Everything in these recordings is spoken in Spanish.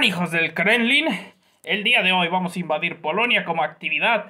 Hijos del Kremlin, el día de hoy vamos a invadir Polonia como actividad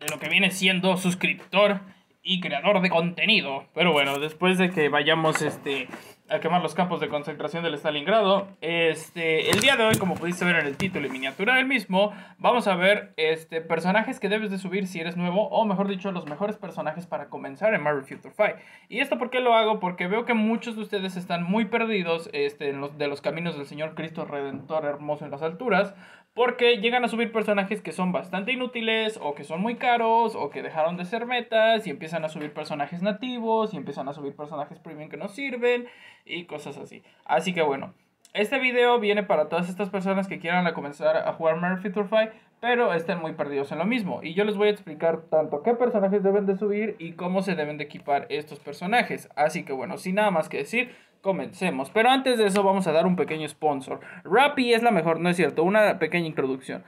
de lo que viene siendo suscriptor y creador de contenido. Pero bueno, después de que vayamos este, a quemar los campos de concentración del Stalingrado, este, el día de hoy, como pudiste ver en el título y miniatura del mismo, vamos a ver este, personajes que debes de subir si eres nuevo, o mejor dicho, los mejores personajes para comenzar en Marvel Future Fight. ¿Y esto por qué lo hago? Porque veo que muchos de ustedes están muy perdidos este, en los, de los caminos del Señor Cristo Redentor hermoso en las alturas, porque llegan a subir personajes que son bastante inútiles o que son muy caros o que dejaron de ser metas y empiezan a subir personajes nativos y empiezan a subir personajes premium que no sirven y cosas así. Así que bueno, este video viene para todas estas personas que quieran comenzar a jugar Murphy Turfy, pero estén muy perdidos en lo mismo. Y yo les voy a explicar tanto qué personajes deben de subir y cómo se deben de equipar estos personajes. Así que bueno, sin nada más que decir, comencemos. Pero antes de eso vamos a dar un pequeño sponsor. Rappi es la mejor, no es cierto, una pequeña introducción.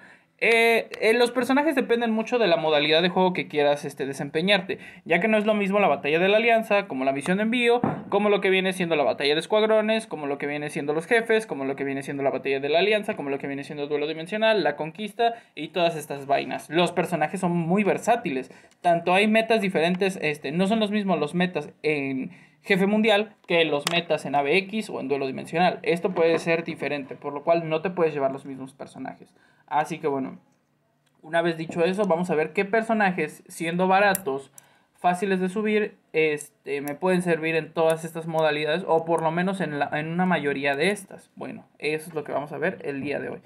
Eh, eh, los personajes dependen mucho de la modalidad de juego que quieras este, desempeñarte, ya que no es lo mismo la batalla de la alianza, como la misión de envío, como lo que viene siendo la batalla de escuadrones, como lo que viene siendo los jefes, como lo que viene siendo la batalla de la alianza, como lo que viene siendo el duelo dimensional, la conquista y todas estas vainas. Los personajes son muy versátiles, tanto hay metas diferentes, este, no son los mismos los metas en jefe mundial que los metas en ABX o en duelo dimensional. Esto puede ser diferente, por lo cual no te puedes llevar los mismos personajes. Así que bueno, una vez dicho eso, vamos a ver qué personajes, siendo baratos, fáciles de subir, este, me pueden servir en todas estas modalidades o por lo menos en, la, en una mayoría de estas. Bueno, eso es lo que vamos a ver el día de hoy.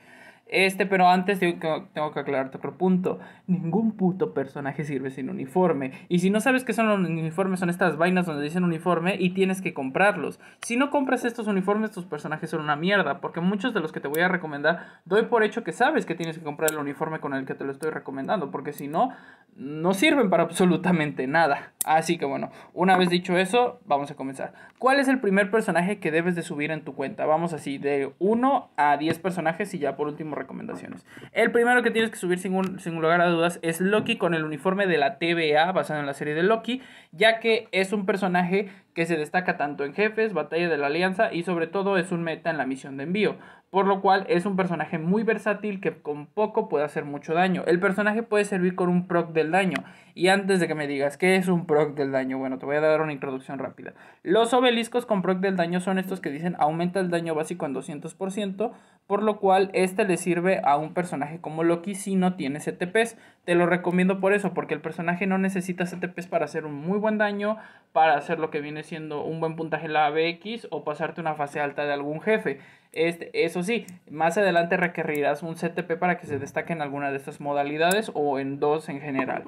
Este, pero antes tengo que, tengo que aclararte otro punto. Ningún puto personaje sirve sin uniforme. Y si no sabes qué son los uniformes, son estas vainas donde dicen uniforme y tienes que comprarlos. Si no compras estos uniformes, tus personajes son una mierda. Porque muchos de los que te voy a recomendar, doy por hecho que sabes que tienes que comprar el uniforme con el que te lo estoy recomendando. Porque si no, no sirven para absolutamente nada. Así que bueno, una vez dicho eso, vamos a comenzar. ¿Cuál es el primer personaje que debes de subir en tu cuenta? Vamos así, de 1 a 10 personajes y ya por último recomendaciones. El primero que tienes que subir sin, un, sin lugar a dudas es Loki con el uniforme de la TVA basado en la serie de Loki, ya que es un personaje que se destaca tanto en jefes, batalla de la alianza y sobre todo es un meta en la misión de envío, por lo cual es un personaje muy versátil que con poco puede hacer mucho daño. El personaje puede servir con un proc del daño. Y antes de que me digas que es un proc del daño, bueno, te voy a dar una introducción rápida. Los obeliscos con proc del daño son estos que dicen aumenta el daño básico en 200%, por lo cual este le sirve a un personaje como Loki si no tiene CTPs. Te lo recomiendo por eso, porque el personaje no necesita CTPs para hacer un muy buen daño, para hacer lo que viene siendo un buen puntaje en la BX o pasarte una fase alta de algún jefe. Este, eso sí, más adelante requerirás un CTP para que se destaque en alguna de estas modalidades o en dos en general.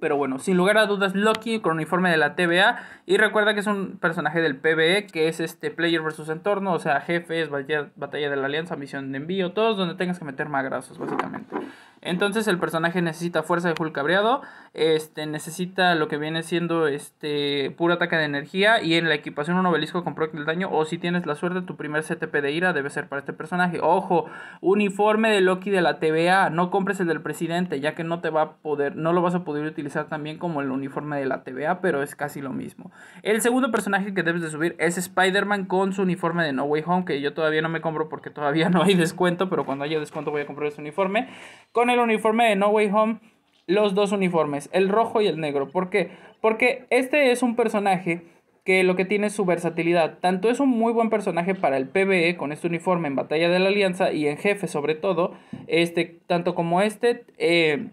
Pero bueno, sin lugar a dudas, Loki con uniforme de la TVA Y recuerda que es un personaje del PBE, que es este player versus entorno, o sea, jefes, batalla, de la alianza, misión de envío, todos donde tengas que meter magrasos básicamente. Entonces el personaje necesita fuerza de Hulk cabreado, este, necesita lo que viene siendo este puro ataque de energía y en la equipación un obelisco con el daño o si tienes la suerte tu primer CTP de ira debe ser para este personaje. Ojo, uniforme de Loki de la TVA, no compres el del presidente ya que no te va a poder, no lo vas a poder utilizar también como el uniforme de la TVA, pero es casi lo mismo. El segundo personaje que debes de subir es Spider-Man con su uniforme de No Way Home que yo todavía no me compro porque todavía no hay descuento, pero cuando haya descuento voy a comprar ese uniforme. Con el uniforme de No Way Home los dos uniformes, el rojo y el negro. ¿Por qué? Porque este es un personaje que lo que tiene es su versatilidad. Tanto es un muy buen personaje para el PvE con este uniforme en Batalla de la Alianza y en jefe sobre todo, este, tanto como este. Eh,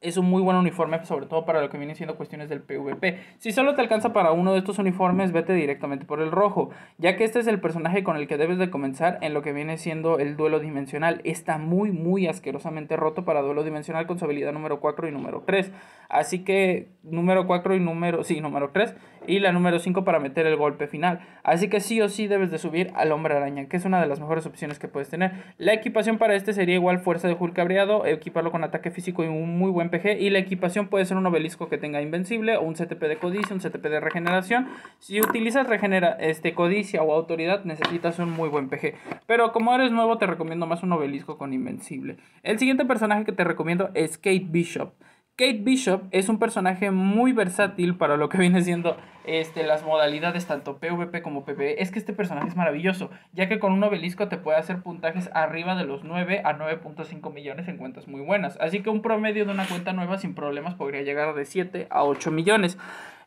es un muy buen uniforme, sobre todo para lo que viene siendo cuestiones del PvP. Si solo te alcanza para uno de estos uniformes, vete directamente por el rojo, ya que este es el personaje con el que debes de comenzar en lo que viene siendo el duelo dimensional. Está muy, muy asquerosamente roto para duelo dimensional con su habilidad número 4 y número 3. Así que número 4 y número, sí, número 3 y la número 5 para meter el golpe final. Así que sí o sí debes de subir al hombre araña, que es una de las mejores opciones que puedes tener. La equipación para este sería igual fuerza de Hulk cabreado, equiparlo con ataque físico y un muy buen PG y la equipación puede ser un obelisco que tenga invencible o un CTP de codicia, un CTP de regeneración. Si utilizas regenera, este, codicia o autoridad necesitas un muy buen PG, pero como eres nuevo te recomiendo más un obelisco con invencible. El siguiente personaje que te recomiendo es Kate Bishop. Kate Bishop es un personaje muy versátil para lo que viene siendo este, las modalidades tanto PvP como PvE. Es que este personaje es maravilloso, ya que con un obelisco te puede hacer puntajes arriba de los 9 a 9.5 millones en cuentas muy buenas. Así que un promedio de una cuenta nueva sin problemas podría llegar de 7 a 8 millones.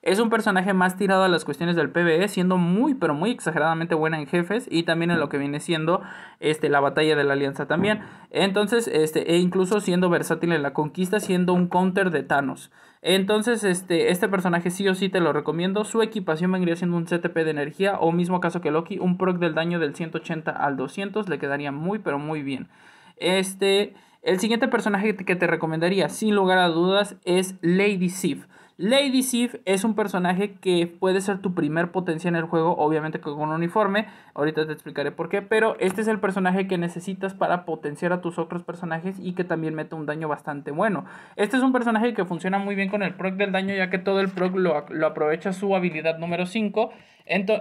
Es un personaje más tirado a las cuestiones del PvE, siendo muy pero muy exageradamente buena en jefes y también en lo que viene siendo este, la batalla de la alianza también. Entonces, este, e incluso siendo versátil en la conquista, siendo un counter de Thanos. Entonces, este, este personaje sí o sí te lo recomiendo. Su equipación vendría siendo un CTP de energía o mismo caso que Loki, un proc del daño del 180 al 200 le quedaría muy pero muy bien. Este, el siguiente personaje que te recomendaría sin lugar a dudas es Lady Sif. Lady Sif es un personaje que puede ser tu primer potencia en el juego, obviamente con un uniforme, ahorita te explicaré por qué, pero este es el personaje que necesitas para potenciar a tus otros personajes y que también mete un daño bastante bueno. Este es un personaje que funciona muy bien con el proc del daño ya que todo el proc lo, lo aprovecha su habilidad número 5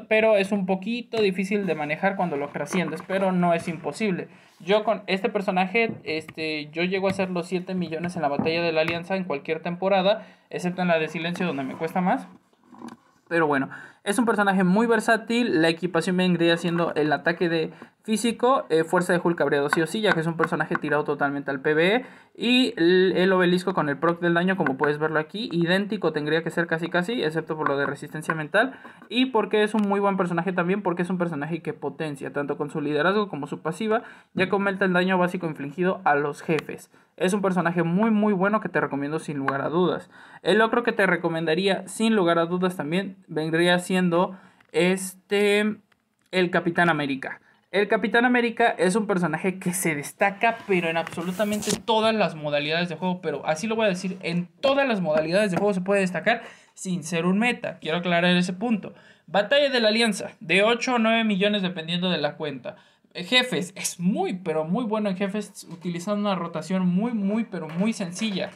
pero es un poquito difícil de manejar cuando lo trasciendes, pero no es imposible. Yo con este personaje, este, yo llego a ser los 7 millones en la batalla de la alianza en cualquier temporada, excepto en la de silencio donde me cuesta más. Pero bueno, es un personaje muy versátil, la equipación me vendría siendo el ataque de Físico, eh, Fuerza de Hulk Cabredo, sí o sí, ya que es un personaje tirado totalmente al PvE. Y el, el, obelisco con el proc del daño, como puedes verlo aquí, idéntico tendría que ser casi casi, excepto por lo de resistencia mental. Y porque es un muy buen personaje también, porque es un personaje que potencia, tanto con su liderazgo como su pasiva, ya que aumenta el daño básico infligido a los jefes. Es un personaje muy muy bueno que te recomiendo sin lugar a dudas. El otro que te recomendaría sin lugar a dudas también vendría siendo este el Capitán América. El Capitán América es un personaje que se destaca, pero en absolutamente todas las modalidades de juego, pero así lo voy a decir, en todas las modalidades de juego se puede destacar sin ser un meta. Quiero aclarar ese punto. Batalla de la Alianza, de 8 o 9 millones dependiendo de la cuenta. Eh, jefes, es muy, pero muy bueno en jefes, utilizando una rotación muy, muy, pero muy sencilla.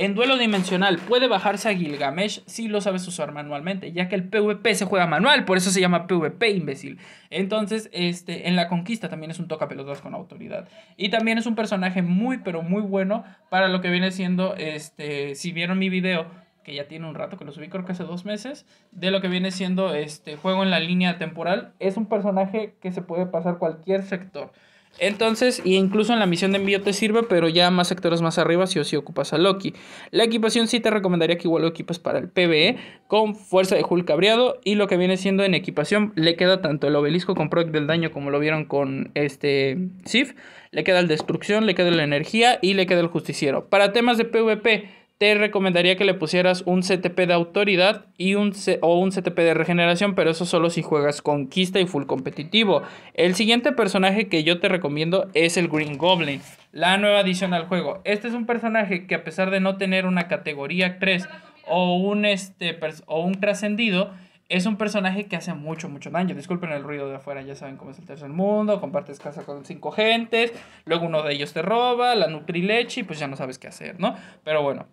En duelo dimensional puede bajarse a Gilgamesh si lo sabes usar manualmente, ya que el PvP se juega manual, por eso se llama PvP, imbécil. Entonces, este, en la conquista también es un toca pelotas con autoridad. Y también es un personaje muy, pero muy bueno para lo que viene siendo, este, si vieron mi video, que ya tiene un rato que lo subí, creo que hace dos meses, de lo que viene siendo este juego en la línea temporal, es un personaje que se puede pasar cualquier sector. Entonces, y incluso en la misión de envío te sirve, pero ya más sectores más arriba si o si ocupas a Loki. La equipación sí te recomendaría que igual lo equipes para el PvE con fuerza de Hulk cabreado y lo que viene siendo en equipación le queda tanto el obelisco con proc del daño como lo vieron con este Sif, le queda el destrucción, le queda la energía y le queda el justiciero. Para temas de PvP te recomendaría que le pusieras un CTP de autoridad y un o un CTP de regeneración, pero eso solo si juegas conquista y full competitivo. El siguiente personaje que yo te recomiendo es el Green Goblin, la nueva adición al juego. Este es un personaje que a pesar de no tener una categoría 3 o un, este, o un trascendido, es un personaje que hace mucho, mucho daño. Disculpen el ruido de afuera, ya saben cómo es el tercer mundo. Compartes casa con cinco gentes, luego uno de ellos te roba, la Nutri Leche y pues ya no sabes qué hacer, ¿no? Pero bueno,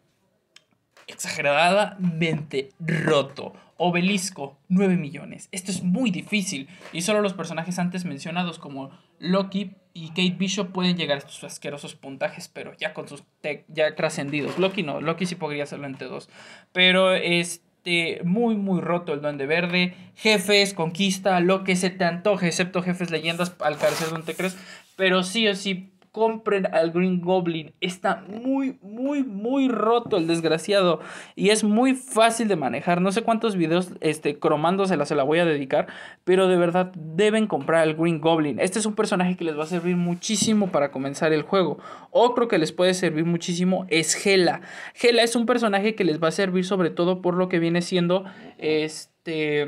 exageradamente roto. Obelisco, 9 millones. Esto es muy difícil y solo los personajes antes mencionados como Loki y Kate Bishop pueden llegar a estos asquerosos puntajes, pero ya con sus ya trascendidos. Loki no, Loki sí podría hacerlo entre dos. Pero este, muy, muy roto el Duende Verde. Jefes, conquista, lo que se te antoje, excepto jefes leyendas, al carecer donde crees. Pero sí o sí compren al Green Goblin. Está muy, muy, muy roto el desgraciado. Y es muy fácil de manejar. No sé cuántos videos este, cromándosela se la voy a dedicar. Pero de verdad deben comprar al Green Goblin. Este es un personaje que les va a servir muchísimo para comenzar el juego. Otro que les puede servir muchísimo es Gela. Gela es un personaje que les va a servir sobre todo por lo que viene siendo este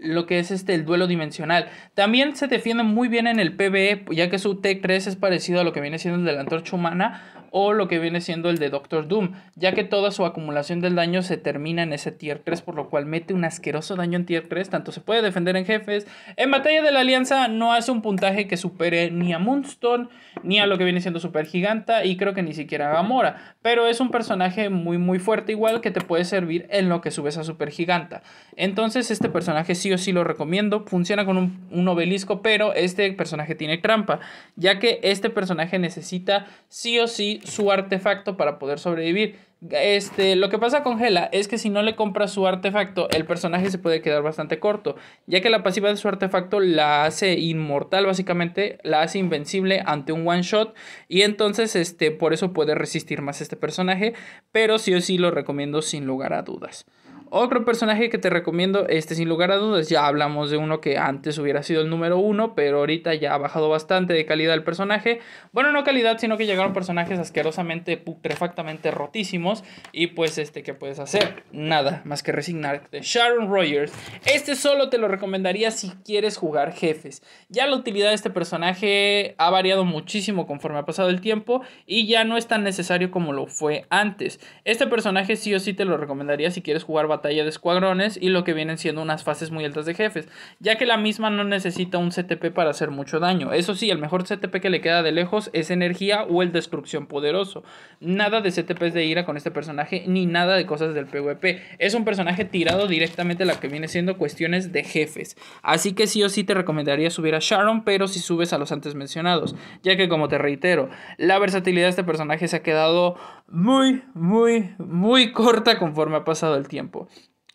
lo que es este el duelo dimensional. También se defiende muy bien en el PvE, ya que su T3 es parecido a lo que viene siendo el de la antorcha humana, o lo que viene siendo el de Doctor Doom, ya que toda su acumulación del daño se termina en ese tier 3, por lo cual mete un asqueroso daño en tier 3, tanto se puede defender en jefes. En Batalla de la Alianza no hace un puntaje que supere ni a Moonstone, ni a lo que viene siendo Super Giganta, y creo que ni siquiera a Gamora, pero es un personaje muy muy fuerte igual que te puede servir en lo que subes a Super Giganta. Entonces este personaje sí o sí lo recomiendo, funciona con un, un obelisco, pero este personaje tiene trampa, ya que este personaje necesita sí o sí su artefacto para poder sobrevivir. Este, lo que pasa con Gela es que si no le compra su artefacto, el personaje se puede quedar bastante corto, ya que la pasiva de su artefacto la hace inmortal básicamente, la hace invencible ante un one shot y entonces este por eso puede resistir más este personaje, pero sí o sí lo recomiendo sin lugar a dudas. Otro personaje que te recomiendo, este sin lugar a dudas, ya hablamos de uno que antes hubiera sido el número uno, pero ahorita ya ha bajado bastante de calidad el personaje. Bueno, no calidad, sino que llegaron personajes asquerosamente, putrefactamente rotísimos. Y pues, este, que puedes hacer? Nada, más que resignarte. Sharon Rogers. Este solo te lo recomendaría si quieres jugar jefes. Ya la utilidad de este personaje ha variado muchísimo conforme ha pasado el tiempo y ya no es tan necesario como lo fue antes. Este personaje sí o sí te lo recomendaría si quieres jugar batalla batalla de escuadrones y lo que vienen siendo unas fases muy altas de jefes, ya que la misma no necesita un CTP para hacer mucho daño. Eso sí, el mejor CTP que le queda de lejos es energía o el destrucción poderoso. Nada de CTPs de ira con este personaje ni nada de cosas del PvP. Es un personaje tirado directamente a la que viene siendo cuestiones de jefes. Así que sí o sí te recomendaría subir a Sharon, pero si subes a los antes mencionados, ya que como te reitero, la versatilidad de este personaje se ha quedado muy, muy, muy corta conforme ha pasado el tiempo.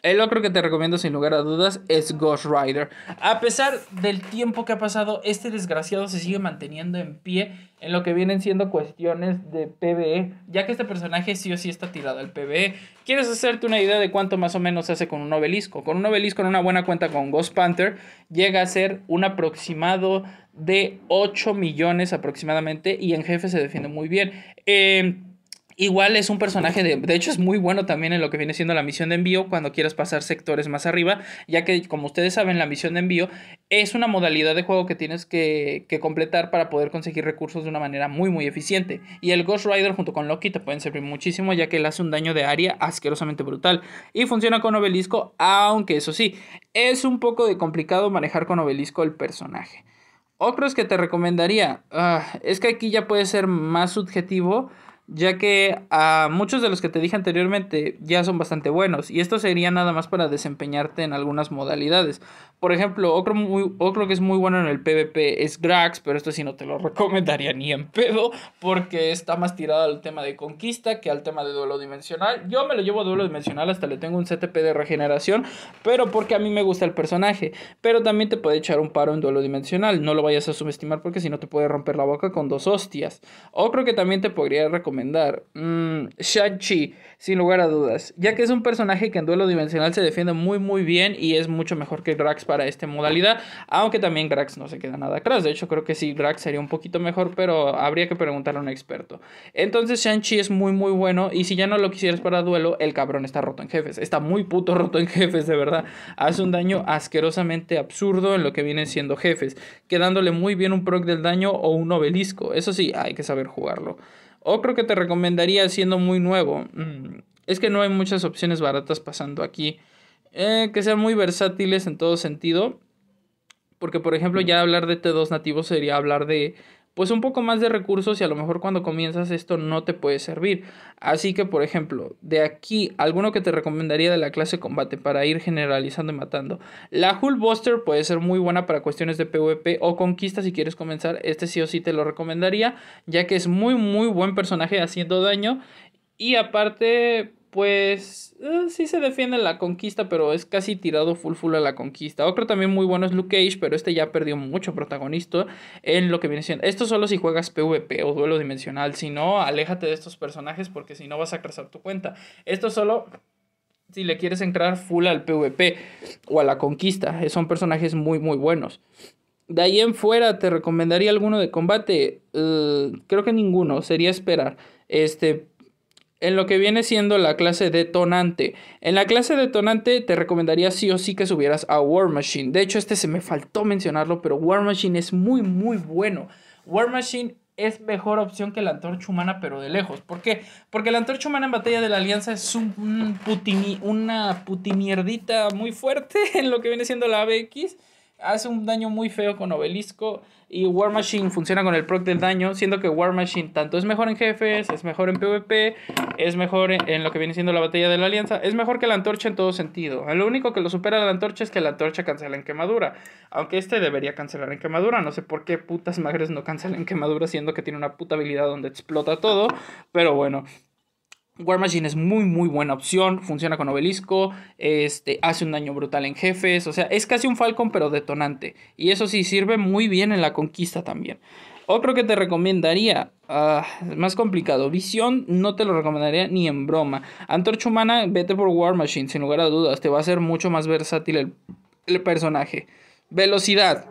El otro que te recomiendo sin lugar a dudas es Ghost Rider. A pesar del tiempo que ha pasado, este desgraciado se sigue manteniendo en pie en lo que vienen siendo cuestiones de PvE, ya que este personaje sí o sí está tirado al PvE. ¿Quieres hacerte una idea de cuánto más o menos se hace con un obelisco? Con un obelisco en una buena cuenta con Ghost Panther llega a ser un aproximado de 8 millones aproximadamente y en jefe se defiende muy bien. Eh, Igual es un personaje de, de hecho es muy bueno también en lo que viene siendo la misión de envío cuando quieras pasar sectores más arriba, ya que como ustedes saben la misión de envío es una modalidad de juego que tienes que, que completar para poder conseguir recursos de una manera muy muy eficiente. Y el Ghost Rider junto con Loki te pueden servir muchísimo ya que le hace un daño de área asquerosamente brutal y funciona con obelisco, aunque eso sí, es un poco de complicado manejar con obelisco el personaje. Otros que te recomendaría, ah, es que aquí ya puede ser más subjetivo ya que a muchos de los que te dije anteriormente ya son bastante buenos y esto sería nada más para desempeñarte en algunas modalidades. Por ejemplo, otro, que es muy bueno en el PvP es Grax, pero esto sí no te lo recomendaría ni en pedo, porque está más tirado al tema de conquista que al tema de duelo dimensional. Yo me lo llevo a duelo dimensional, hasta le tengo un CTP de regeneración, pero porque a mí me gusta el personaje. Pero también te puede echar un paro en duelo dimensional, no lo vayas a subestimar porque si no te puede romper la boca con dos hostias. Otro que también te podría recomendar, mmm, chi sin lugar a dudas, ya que es un personaje que en duelo dimensional se defiende muy muy bien y es mucho mejor que Grax para esta modalidad, aunque también Grax no se queda nada atrás. De hecho, creo que sí, Grax sería un poquito mejor, pero habría que preguntarle a un experto. Entonces, Shang-Chi es muy, muy bueno. Y si ya no lo quisieras para duelo, el cabrón está roto en jefes. Está muy puto roto en jefes, de verdad. Hace un daño asquerosamente absurdo en lo que vienen siendo jefes, quedándole muy bien un proc del daño o un obelisco. Eso sí, hay que saber jugarlo. O creo que te recomendaría siendo muy nuevo. Mm, es que no hay muchas opciones baratas pasando aquí. Eh, que sean muy versátiles en todo sentido. Porque, por ejemplo, ya hablar de T2 nativos sería hablar de, pues, un poco más de recursos y a lo mejor cuando comienzas esto no te puede servir. Así que, por ejemplo, de aquí, alguno que te recomendaría de la clase combate para ir generalizando y matando. La Buster puede ser muy buena para cuestiones de PvP o conquista si quieres comenzar. Este sí o sí te lo recomendaría, ya que es muy, muy buen personaje haciendo daño. Y aparte, pues eh, sí se defiende la conquista, pero es casi tirado full full a la conquista. Otro también muy bueno es Luke Cage, pero este ya perdió mucho protagonista en lo que viene siendo. Esto solo si juegas PvP o duelo dimensional, si no, aléjate de estos personajes porque si no vas a cruzar tu cuenta. Esto solo si le quieres entrar full al PvP o a la conquista, eh, son personajes muy muy buenos. De ahí en fuera, ¿te recomendaría alguno de combate? Eh, creo que ninguno, sería esperar. Este, en lo que viene siendo la clase detonante. En la clase detonante te recomendaría sí o sí que subieras a War Machine. De hecho, este se me faltó mencionarlo, pero War Machine es muy, muy bueno. War Machine es mejor opción que la antorcha humana, pero de lejos. ¿Por qué? Porque la antorcha humana en batalla de la alianza es un, una putimierdita muy fuerte en lo que viene siendo la ABX hace un daño muy feo con Obelisco y War Machine funciona con el proc del daño, siendo que War Machine tanto es mejor en jefes, es mejor en PvP, es mejor en, lo que viene siendo la batalla de la alianza, es mejor que la antorcha en todo sentido. Lo único que lo supera la antorcha es que la antorcha cancela en quemadura, aunque este debería cancelar en quemadura, no sé por qué putas magres no cancela en quemadura siendo que tiene una puta habilidad donde explota todo, pero bueno, War Machine es muy muy buena opción, funciona con obelisco, este, hace un daño brutal en jefes, o sea, es casi un Falcon pero detonante. Y eso sí sirve muy bien en la conquista también. Otro que te recomendaría, ah, más complicado, Visión no te lo recomendaría ni en broma. Antorcha Humana, vete por War Machine, sin lugar a dudas, te va a ser mucho más versátil el, el personaje. Velocidad,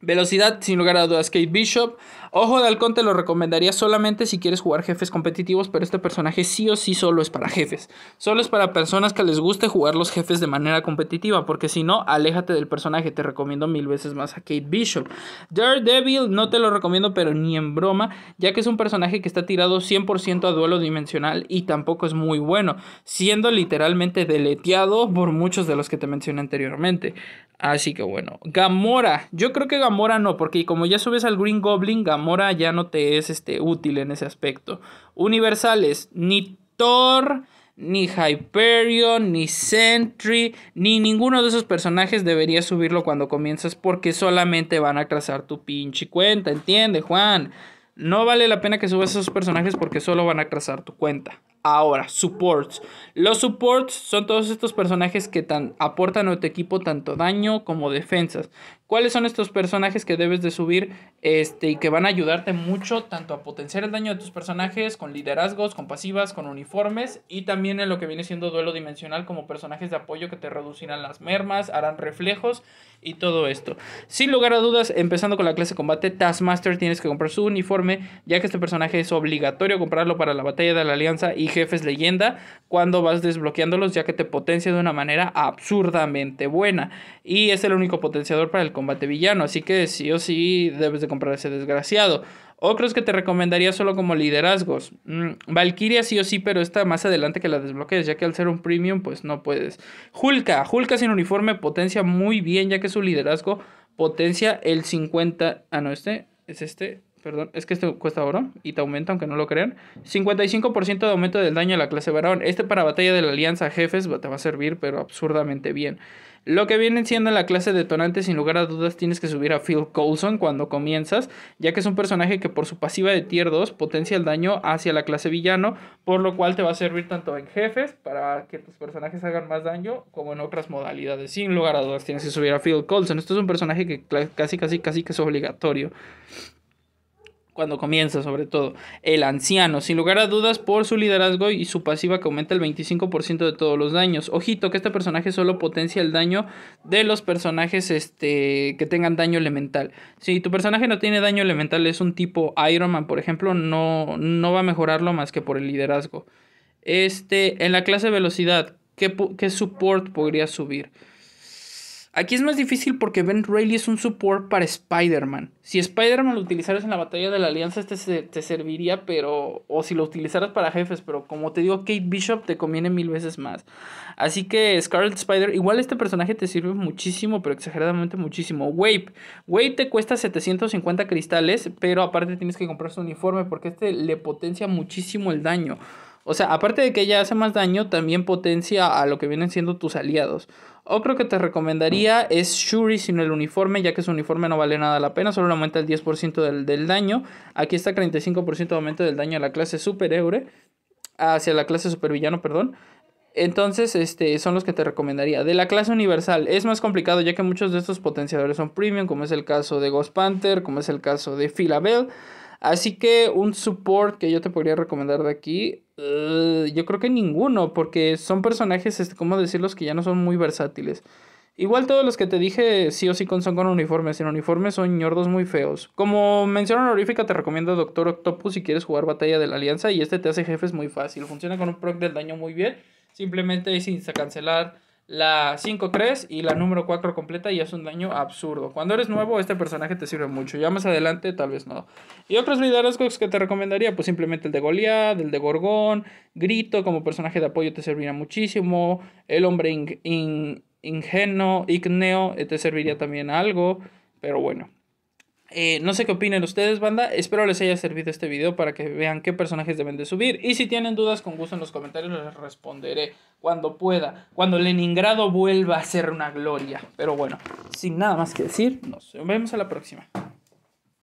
Velocidad, sin lugar a dudas, Kate Bishop. Ojo de Halcón te lo recomendaría solamente si quieres jugar jefes competitivos, pero este personaje sí o sí solo es para jefes. Solo es para personas que les guste jugar los jefes de manera competitiva, porque si no, aléjate del personaje. Te recomiendo mil veces más a Kate Bishop. Daredevil no te lo recomiendo, pero ni en broma, ya que es un personaje que está tirado 100% a duelo dimensional y tampoco es muy bueno, siendo literalmente deleteado por muchos de los que te mencioné anteriormente. Así que bueno, Gamora. Yo creo que Gamora no, porque como ya subes al Green Goblin, Gamora Mora ya no te es este, útil en ese aspecto. Universales, ni Thor, ni Hyperion, ni Sentry, ni ninguno de esos personajes debería subirlo cuando comienzas porque solamente van a trazar tu pinche cuenta, ¿entiende, Juan? No vale la pena que subas esos personajes porque solo van a trazar tu cuenta. Ahora, supports. Los supports son todos estos personajes que tan, aportan a tu equipo tanto daño como defensas. ¿Cuáles son estos personajes que debes de subir este, y que van a ayudarte mucho tanto a potenciar el daño de tus personajes con liderazgos, con pasivas, con uniformes y también en lo que viene siendo duelo dimensional como personajes de apoyo que te reducirán las mermas, harán reflejos y todo esto? Sin lugar a dudas, empezando con la clase de combate Taskmaster tienes que comprar su uniforme ya que este personaje es obligatorio comprarlo para la batalla de la alianza y jefes leyenda cuando vas desbloqueándolos ya que te potencia de una manera absurdamente buena y es el único potenciador para el combate villano. Así que sí o sí debes de comprar ese desgraciado. Otros que te recomendaría solo como liderazgos. Mm, Valkyria sí o sí, pero está más adelante que la desbloquees, ya que al ser un premium, pues no puedes. Hulka, Hulka sin uniforme potencia muy bien, ya que su liderazgo potencia el 50. Ah, no, este es este. Perdón, es que este cuesta oro y te aumenta, aunque no lo crean. 55% de aumento del daño a la clase varón. Este para batalla de la alianza jefes te va a servir, pero absurdamente bien. Lo que viene siendo la clase detonante, sin lugar a dudas, tienes que subir a Phil Coulson cuando comienzas, ya que es un personaje que por su pasiva de tier 2 potencia el daño hacia la clase villano, por lo cual te va a servir tanto en jefes para que tus personajes hagan más daño, como en otras modalidades. Sin lugar a dudas, tienes que subir a Phil Coulson. Esto es un personaje que casi, casi, casi que es obligatorio cuando comienza sobre todo. El anciano, sin lugar a dudas, por su liderazgo y su pasiva que aumenta el 25% de todos los daños. Ojito que este personaje solo potencia el daño de los personajes este, que tengan daño elemental. Si tu personaje no tiene daño elemental, es un tipo Iron Man, por ejemplo, no, no va a mejorarlo más que por el liderazgo. Este, en la clase velocidad, ¿qué, support podría subir? Aquí es más difícil porque Ben Reilly es un support para Spider-Man. Si Spider-Man lo utilizaras en la batalla de la Alianza, este te serviría, pero. O si lo utilizaras para jefes, pero como te digo, Kate Bishop te conviene mil veces más. Así que Scarlet Spider, igual este personaje te sirve muchísimo, pero exageradamente muchísimo. Wave. Wave te cuesta 750 cristales, pero aparte tienes que comprar su uniforme porque este le potencia muchísimo el daño. O sea, aparte de que ella hace más daño, también potencia a lo que vienen siendo tus aliados. Otro que te recomendaría mm. es Shuri sin el uniforme, ya que su uniforme no vale nada la pena, solo aumenta el 10% del, daño. Aquí está 35% de aumento del daño a la clase super hacia la clase supervillano, perdón. Entonces, este, son los que te recomendaría. De la clase universal, es más complicado ya que muchos de estos potenciadores son premium, como es el caso de Ghost Panther, como es el caso de Philabel. Así que un support que yo te podría recomendar de aquí eh, yo creo que ninguno, porque son personajes, este, ¿cómo decirlos? Que ya no son muy versátiles. Igual todos los que te dije sí o sí con, son con uniformes. Sin uniformes son ñordos muy feos. Como mencionó honorífica te recomiendo Doctor Octopus si quieres jugar Batalla de la Alianza y este te hace jefes muy fácil. Funciona con un proc del daño muy bien. Simplemente sin cancelar la 5 3 y la número 4 completa y es un daño absurdo. Cuando eres nuevo, este personaje te sirve mucho. Ya más adelante, tal vez no. Y otros liderazgos que te recomendaría, pues simplemente el de Goliath, el de Gorgón, Grito como personaje de apoyo te servirá muchísimo. El hombre in, ingenuo, igneo, eh, te serviría también algo. Pero bueno. Eh, no sé qué opinen ustedes, banda. Espero les haya servido este video para que vean qué personajes deben de subir. Y si tienen dudas, con gusto en los comentarios les responderé cuando pueda. Cuando Leningrado vuelva a ser una gloria. Pero bueno, sin nada más que decir, nos vemos a la próxima.